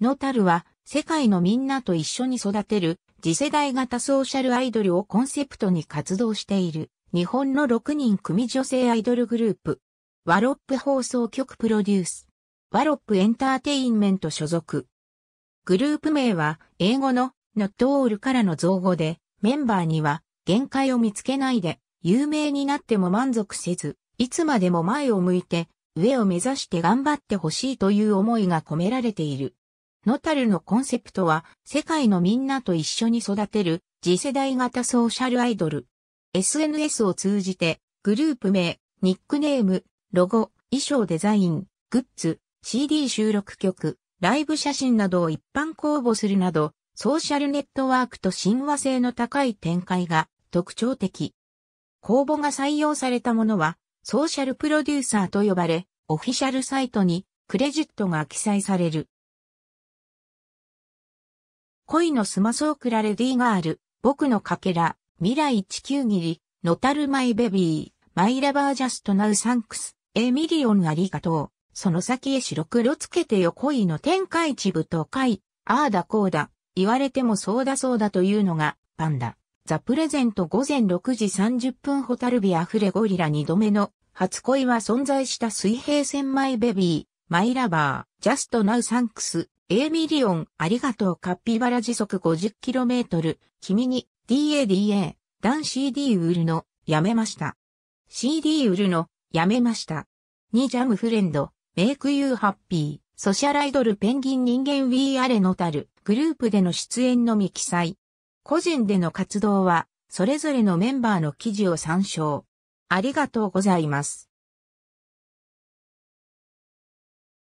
のたるは、世界のみんなと一緒に育てる、次世代型ソーシャルアイドルをコンセプトに活動している、日本の6人組女性アイドルグループ。ワロップ放送局プロデュース。ワロップエンターテインメント所属。グループ名は、英語の、ノットオールからの造語で、メンバーには、限界を見つけないで、有名になっても満足せず、いつまでも前を向いて、上を目指して頑張ってほしいという思いが込められている。ノタルのコンセプトは、世界のみんなと一緒に育てる、次世代型ソーシャルアイドル。SNS を通じて、グループ名、ニックネーム、ロゴ、衣装デザイン、グッズ、CD 収録曲、ライブ写真などを一般公募するなど、ソーシャルネットワークと親和性の高い展開が特徴的。公募が採用されたものは、ソーシャルプロデューサーと呼ばれ、オフィシャルサイトにクレジットが記載される。恋のスマソークラレディーガール、僕のかけら、未来地球切り、のたるマイベビー、マイラバージャストナウサンクス、エミリオンありがとう、その先へ白黒つけてよ恋の天下一部と会、ああだこうだ、言われてもそうだそうだというのが、パンダ。ザ・プレゼント午前6時30分ホタルビアフレゴリラ2度目の初恋は存在した水平線マイベビー、マイラバー、ジャストナウサンクス、A ミリオン、ありがとうカッピバラ時速 50km、君に、DADA、男 CD 売るの、やめました。CD 売るの、やめました。ニジャムフレンド、メイクユーハッピー、ソシャルアイドルペンギン人間ウィーアレのたる、グループでの出演のみ記載。個人での活動は、それぞれのメンバーの記事を参照。ありがとうございます。